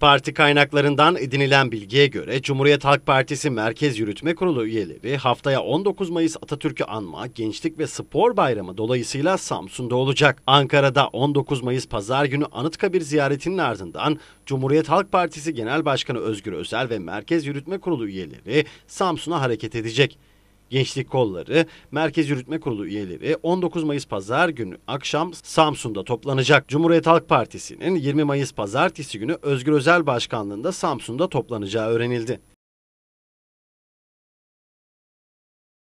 Parti kaynaklarından edinilen bilgiye göre Cumhuriyet Halk Partisi Merkez Yürütme Kurulu üyeleri haftaya 19 Mayıs Atatürk'ü anma, Gençlik ve Spor Bayramı dolayısıyla Samsun'da olacak. Ankara'da 19 Mayıs Pazar günü Anıtkabir ziyaretinin ardından Cumhuriyet Halk Partisi Genel Başkanı Özgür Özel ve Merkez Yürütme Kurulu üyeleri Samsun'a hareket edecek. Gençlik Kolları, Merkez Yürütme Kurulu üyeleri 19 Mayıs Pazar günü akşam Samsun'da toplanacak. Cumhuriyet Halk Partisi'nin 20 Mayıs Pazartesi günü Özgür Özel Başkanlığında Samsun'da toplanacağı öğrenildi.